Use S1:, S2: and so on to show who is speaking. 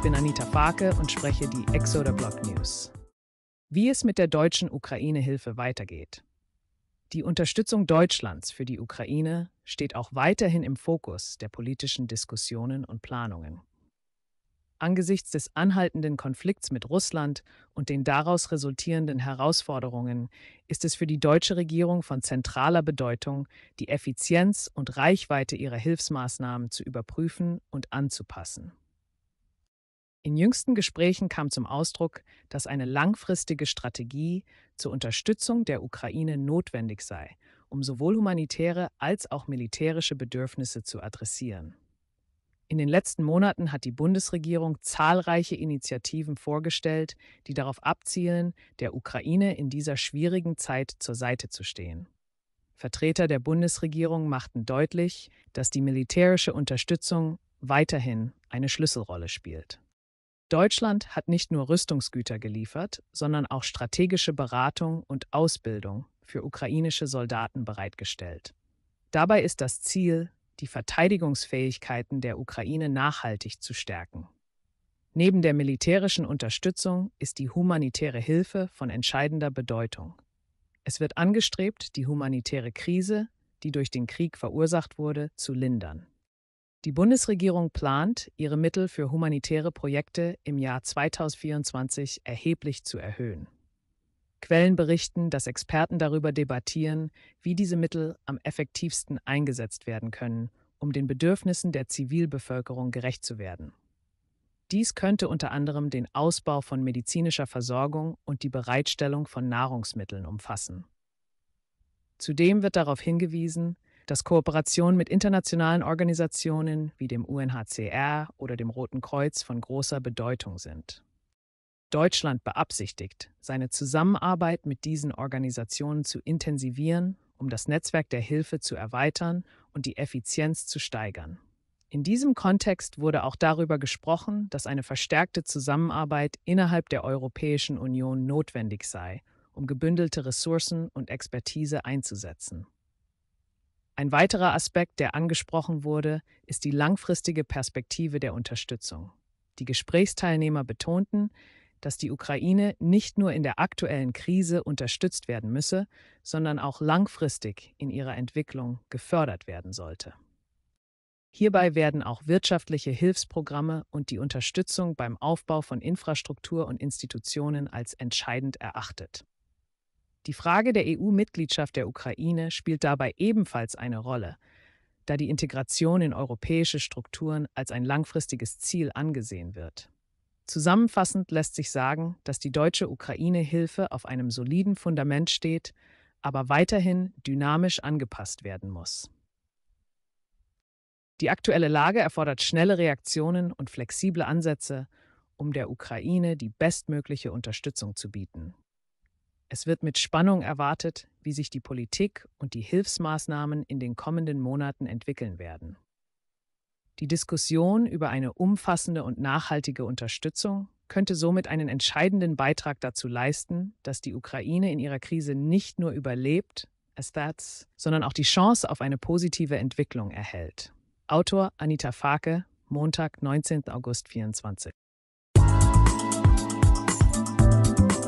S1: Ich bin Anita Farke und spreche die Exoder Block News. Wie es mit der deutschen Ukraine-Hilfe weitergeht. Die Unterstützung Deutschlands für die Ukraine steht auch weiterhin im Fokus der politischen Diskussionen und Planungen. Angesichts des anhaltenden Konflikts mit Russland und den daraus resultierenden Herausforderungen ist es für die deutsche Regierung von zentraler Bedeutung, die Effizienz und Reichweite ihrer Hilfsmaßnahmen zu überprüfen und anzupassen. In jüngsten Gesprächen kam zum Ausdruck, dass eine langfristige Strategie zur Unterstützung der Ukraine notwendig sei, um sowohl humanitäre als auch militärische Bedürfnisse zu adressieren. In den letzten Monaten hat die Bundesregierung zahlreiche Initiativen vorgestellt, die darauf abzielen, der Ukraine in dieser schwierigen Zeit zur Seite zu stehen. Vertreter der Bundesregierung machten deutlich, dass die militärische Unterstützung weiterhin eine Schlüsselrolle spielt. Deutschland hat nicht nur Rüstungsgüter geliefert, sondern auch strategische Beratung und Ausbildung für ukrainische Soldaten bereitgestellt. Dabei ist das Ziel, die Verteidigungsfähigkeiten der Ukraine nachhaltig zu stärken. Neben der militärischen Unterstützung ist die humanitäre Hilfe von entscheidender Bedeutung. Es wird angestrebt, die humanitäre Krise, die durch den Krieg verursacht wurde, zu lindern. Die Bundesregierung plant, ihre Mittel für humanitäre Projekte im Jahr 2024 erheblich zu erhöhen. Quellen berichten, dass Experten darüber debattieren, wie diese Mittel am effektivsten eingesetzt werden können, um den Bedürfnissen der Zivilbevölkerung gerecht zu werden. Dies könnte unter anderem den Ausbau von medizinischer Versorgung und die Bereitstellung von Nahrungsmitteln umfassen. Zudem wird darauf hingewiesen, dass Kooperationen mit internationalen Organisationen wie dem UNHCR oder dem Roten Kreuz von großer Bedeutung sind. Deutschland beabsichtigt, seine Zusammenarbeit mit diesen Organisationen zu intensivieren, um das Netzwerk der Hilfe zu erweitern und die Effizienz zu steigern. In diesem Kontext wurde auch darüber gesprochen, dass eine verstärkte Zusammenarbeit innerhalb der Europäischen Union notwendig sei, um gebündelte Ressourcen und Expertise einzusetzen. Ein weiterer Aspekt, der angesprochen wurde, ist die langfristige Perspektive der Unterstützung. Die Gesprächsteilnehmer betonten, dass die Ukraine nicht nur in der aktuellen Krise unterstützt werden müsse, sondern auch langfristig in ihrer Entwicklung gefördert werden sollte. Hierbei werden auch wirtschaftliche Hilfsprogramme und die Unterstützung beim Aufbau von Infrastruktur und Institutionen als entscheidend erachtet. Die Frage der EU-Mitgliedschaft der Ukraine spielt dabei ebenfalls eine Rolle, da die Integration in europäische Strukturen als ein langfristiges Ziel angesehen wird. Zusammenfassend lässt sich sagen, dass die deutsche Ukraine-Hilfe auf einem soliden Fundament steht, aber weiterhin dynamisch angepasst werden muss. Die aktuelle Lage erfordert schnelle Reaktionen und flexible Ansätze, um der Ukraine die bestmögliche Unterstützung zu bieten. Es wird mit Spannung erwartet, wie sich die Politik und die Hilfsmaßnahmen in den kommenden Monaten entwickeln werden. Die Diskussion über eine umfassende und nachhaltige Unterstützung könnte somit einen entscheidenden Beitrag dazu leisten, dass die Ukraine in ihrer Krise nicht nur überlebt, that's, sondern auch die Chance auf eine positive Entwicklung erhält. Autor Anita Fake, Montag, 19. August 24.